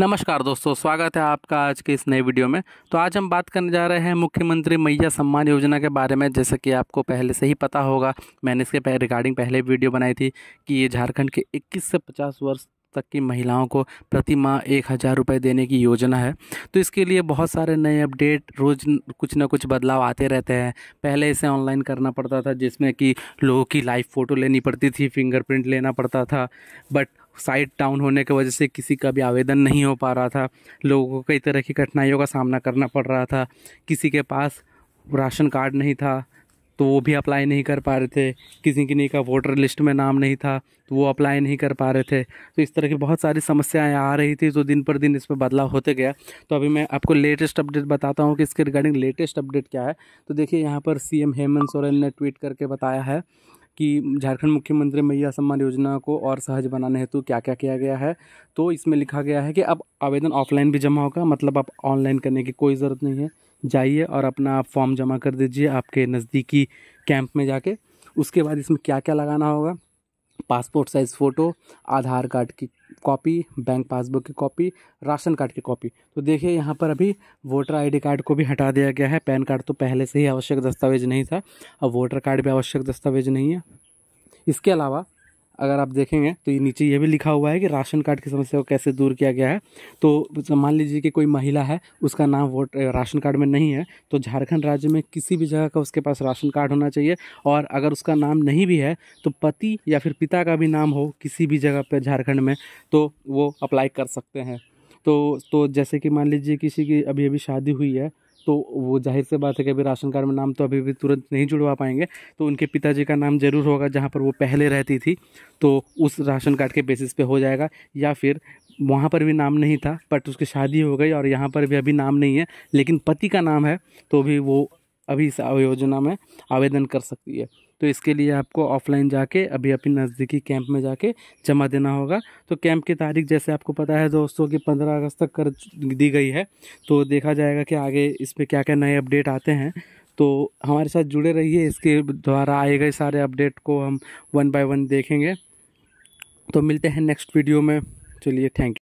नमस्कार दोस्तों स्वागत है आपका आज के इस नए वीडियो में तो आज हम बात करने जा रहे हैं मुख्यमंत्री मैया सम्मान योजना के बारे में जैसा कि आपको पहले से ही पता होगा मैंने इसके पहले रिगार्डिंग पहले वीडियो बनाई थी कि ये झारखंड के 21 से 50 वर्ष तक की महिलाओं को प्रति माह एक हज़ार रुपये देने की योजना है तो इसके लिए बहुत सारे नए अपडेट रोज़ कुछ ना कुछ बदलाव आते रहते हैं पहले इसे ऑनलाइन करना पड़ता था जिसमें कि लोगों की लाइव फ़ोटो लेनी पड़ती थी फिंगरप्रिंट लेना पड़ता था बट साइट डाउन होने की वजह से किसी का भी आवेदन नहीं हो पा रहा था लोगों को कई तरह की कठिनाइयों का सामना करना पड़ रहा था किसी के पास राशन कार्ड नहीं था तो वो भी अप्लाई नहीं कर पा रहे थे किसी नहीं का वोटर लिस्ट में नाम नहीं था तो वो अप्लाई नहीं कर पा रहे थे तो इस तरह की बहुत सारी समस्याएं आ रही थी तो दिन पर दिन इसमें बदलाव होते गया तो अभी मैं आपको लेटेस्ट अपडेट बताता हूँ कि इसके रिगार्डिंग लेटेस्ट अपडेट क्या है तो देखिए यहाँ पर सी हेमंत सोरेन ने ट्वीट करके बताया है कि झारखंड मुख्यमंत्री मैया सम्मान योजना को और सहज बनाने हेतु क्या क्या किया गया है तो इसमें लिखा गया है कि अब आवेदन ऑफलाइन भी जमा होगा मतलब आप ऑनलाइन करने की कोई ज़रूरत नहीं है जाइए और अपना आप फॉर्म जमा कर दीजिए आपके नज़दीकी कैंप में जाके उसके बाद इसमें क्या क्या लगाना होगा passport size photo Aadhaar card की कॉपी बैंक पासबुक की कॉपी राशन कार्ड की कॉपी तो देखिए यहाँ पर अभी वोटर आईडी कार्ड को भी हटा दिया गया है पैन कार्ड तो पहले से ही आवश्यक दस्तावेज नहीं था अब वोटर कार्ड भी आवश्यक दस्तावेज नहीं है इसके अलावा अगर आप देखेंगे तो ये नीचे ये भी लिखा हुआ है कि राशन कार्ड की समस्या को कैसे दूर किया गया है तो मान लीजिए कि कोई महिला है उसका नाम वोट राशन कार्ड में नहीं है तो झारखंड राज्य में किसी भी जगह का उसके पास राशन कार्ड होना चाहिए और अगर उसका नाम नहीं भी है तो पति या फिर पिता का भी नाम हो किसी भी जगह पर झारखंड में तो वो अप्लाई कर सकते हैं तो तो जैसे कि मान लीजिए किसी की अभी अभी शादी हुई है तो वो जाहिर से बात है कि अभी राशन कार्ड में नाम तो अभी भी तुरंत नहीं जुड़वा पाएंगे तो उनके पिताजी का नाम ज़रूर होगा जहाँ पर वो पहले रहती थी तो उस राशन कार्ड के बेसिस पे हो जाएगा या फिर वहाँ पर भी नाम नहीं था बट उसकी शादी हो गई और यहाँ पर भी अभी नाम नहीं है लेकिन पति का नाम है तो भी वो अभी इस योजना में आवेदन कर सकती है तो इसके लिए आपको ऑफलाइन जाके अभी अपने नज़दीकी कैंप में जाके जमा देना होगा तो कैंप की तारीख जैसे आपको पता है दोस्तों कि पंद्रह अगस्त तक कर दी गई है तो देखा जाएगा कि आगे इस पर क्या क्या नए अपडेट आते हैं तो हमारे साथ जुड़े रहिए इसके द्वारा आए गए सारे अपडेट को हम वन बाय वन देखेंगे तो मिलते हैं नेक्स्ट वीडियो में चलिए थैंक यू